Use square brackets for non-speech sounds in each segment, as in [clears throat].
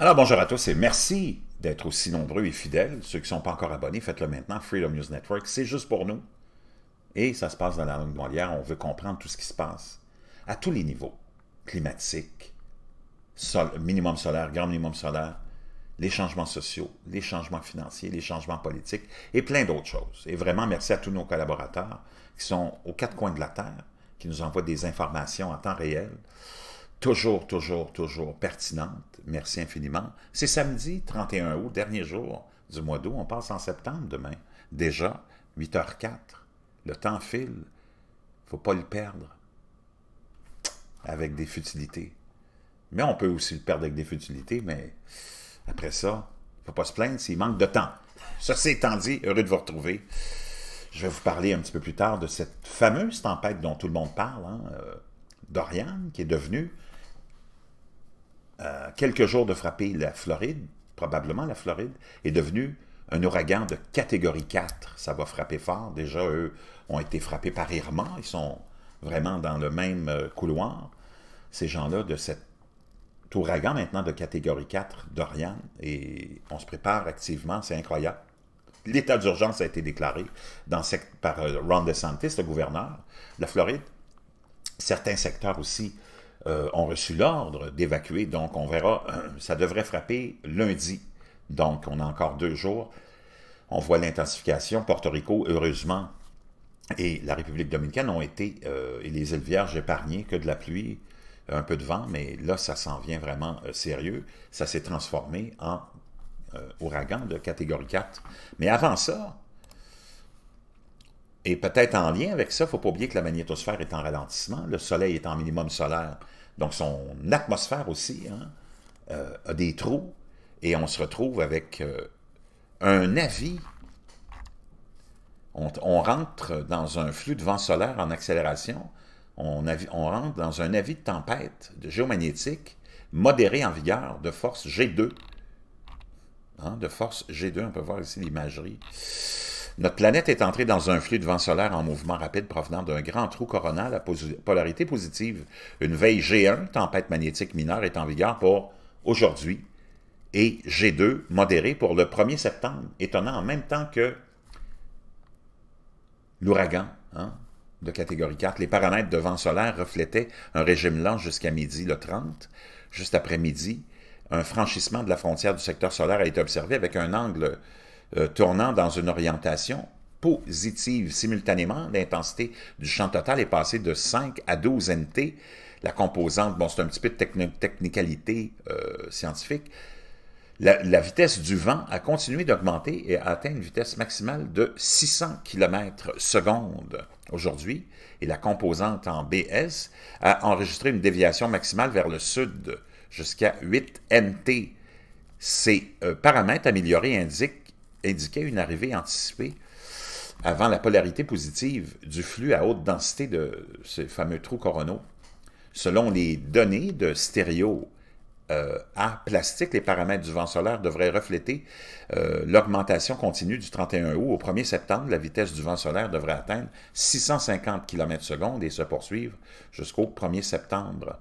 Alors bonjour à tous et merci d'être aussi nombreux et fidèles. Ceux qui ne sont pas encore abonnés, faites-le maintenant. Freedom News Network, c'est juste pour nous. Et ça se passe dans la langue mondiale. On veut comprendre tout ce qui se passe à tous les niveaux. Climatique, minimum solaire, grand minimum solaire, les changements sociaux, les changements financiers, les changements politiques et plein d'autres choses. Et vraiment, merci à tous nos collaborateurs qui sont aux quatre coins de la Terre, qui nous envoient des informations en temps réel toujours, toujours, toujours pertinente. Merci infiniment. C'est samedi 31 août, dernier jour du mois d'août. On passe en septembre demain. Déjà, 8h04. Le temps file. faut pas le perdre avec des futilités. Mais on peut aussi le perdre avec des futilités, mais après ça, faut pas se plaindre s'il manque de temps. c'est étant dit, heureux de vous retrouver. Je vais vous parler un petit peu plus tard de cette fameuse tempête dont tout le monde parle, hein, euh, Dorian, qui est devenue euh, quelques jours de frapper la Floride, probablement la Floride, est devenue un ouragan de catégorie 4. Ça va frapper fort. Déjà, eux ont été frappés par Irma. Ils sont vraiment dans le même euh, couloir, ces gens-là, de cet ouragan maintenant de catégorie 4 d'Oriane. Et on se prépare activement. C'est incroyable. L'état d'urgence a été déclaré dans, par euh, Ron DeSantis, le gouverneur la Floride. Certains secteurs aussi euh, ont reçu l'ordre d'évacuer. Donc, on verra, [clears throat] ça devrait frapper lundi. Donc, on a encore deux jours. On voit l'intensification. Porto Rico, heureusement, et la République dominicaine ont été, euh, et les îles Vierges épargnées, que de la pluie, un peu de vent, mais là, ça s'en vient vraiment euh, sérieux. Ça s'est transformé en ouragan de catégorie 4. Mais avant ça, et peut-être en lien avec ça, il ne faut pas oublier que la magnétosphère est en ralentissement, le Soleil est en minimum solaire, donc son atmosphère aussi hein, euh, a des trous, et on se retrouve avec euh, un avis. On, rentre dans un flux de vent solaire en accélération, on, rentre dans un avis de tempête géomagnétique modéré en vigueur de force G2. Hein, de force G2, on peut voir ici l'imagerie. Notre planète est entrée dans un flux de vent solaire en mouvement rapide provenant d'un grand trou coronal à polarité positive. Une veille G1, tempête magnétique mineure, est en vigueur pour aujourd'hui et G2, modérée pour le 1er septembre. Étonnant en même temps que l'ouragan hein, de catégorie 4. Les paramètres de vent solaire reflétaient un régime lent jusqu'à midi le 30. Juste après midi, un franchissement de la frontière du secteur solaire a été observé avec un angle euh, tournant dans une orientation positive. Simultanément, l'intensité du champ total est passée de 5 à 12 NT. La composante, bon, c'est un petit peu de technicalité euh, scientifique. La, vitesse du vent a continué d'augmenter et a atteint une vitesse maximale de 600 km seconde aujourd'hui. Et la composante en BS a enregistré une déviation maximale vers le sud jusqu'à 8 NT. Ces euh, paramètres améliorés indiquent indiquait une arrivée anticipée avant la polarité positive du flux à haute densité de ces fameux trous coronaux. Selon les données de stéréo à euh, plastique, les paramètres du vent solaire devraient refléter euh, l'augmentation continue du 31 août au 1er septembre. La vitesse du vent solaire devrait atteindre 650 km s et se poursuivre jusqu'au 1er septembre.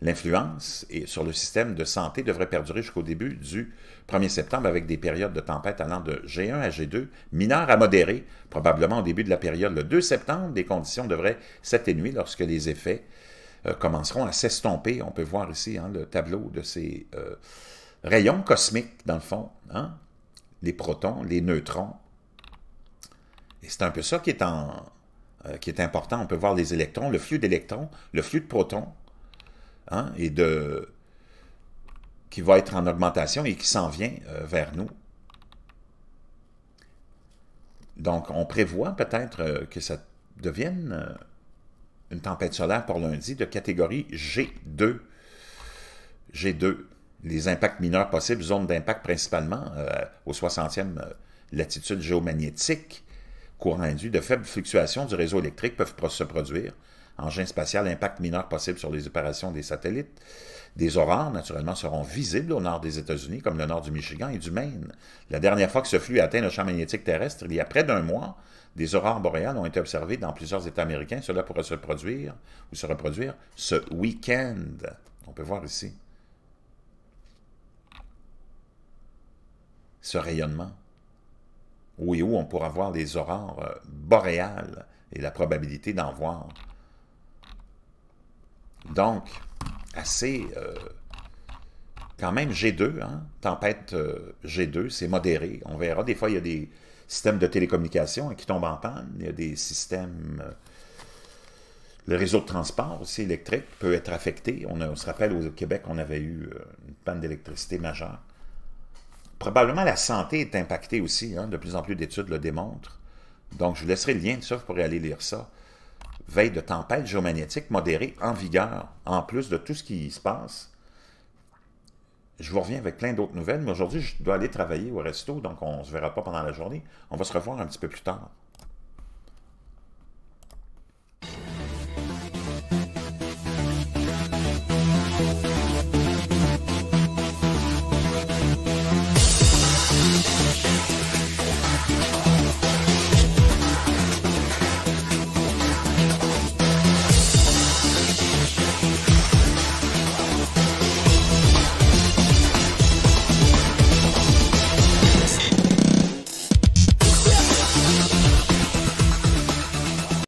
L'influence sur le système de santé devrait perdurer jusqu'au début du 1er septembre avec des périodes de tempête allant de G1 à G2, mineures à modérées, probablement au début de la période le 2 septembre. Les conditions devraient s'atténuer lorsque les effets euh, commenceront à s'estomper. On peut voir ici hein, le tableau de ces euh, rayons cosmiques, dans le fond, hein, les protons, les neutrons. Et c'est un peu ça qui est, euh, qui est important. On peut voir les électrons, le flux d'électrons, le flux de protons, Hein, et de qui va être en augmentation et qui s'en vient euh, vers nous. Donc, on prévoit peut-être euh, que ça devienne euh, une tempête solaire pour lundi de catégorie G2. G2, les impacts mineurs possibles, zones d'impact principalement au 60e latitude géomagnétique, courant induit de faibles fluctuations du réseau électrique peuvent se produire Engins spatial, impact mineur possible sur les opérations des satellites. Des aurores, naturellement, seront visibles au nord des États-Unis, comme le nord du Michigan et du Maine. La dernière fois que ce flux a atteint le champ magnétique terrestre, il y a près d'un mois, des aurores boréales ont été observées dans plusieurs États américains. Cela pourrait se produire ou se reproduire ce week-end. On peut voir ici. Ce rayonnement. Où et où on pourra voir des aurores boréales et la probabilité d'en voir. Donc, assez... Euh, quand même G2, hein. tempête euh, G2, c'est modéré. On verra. Des fois, il y a des systèmes de télécommunication hein, qui tombent en panne. Il y a des systèmes... Euh, le réseau de transport aussi électrique peut être affecté. On, se rappelle, au Québec, on avait eu une panne d'électricité majeure. Probablement, la santé est impactée aussi. Hein. de plus en plus d'études le démontrent. Donc, je vous laisserai le lien de ça, vous pourrez aller lire ça veille de tempête géomagnétique modérée en vigueur, en plus de tout ce qui se passe. Je vous reviens avec plein d'autres nouvelles, mais aujourd'hui, je dois aller travailler au resto, donc on ne se verra pas pendant la journée. On va se revoir un petit peu plus tard.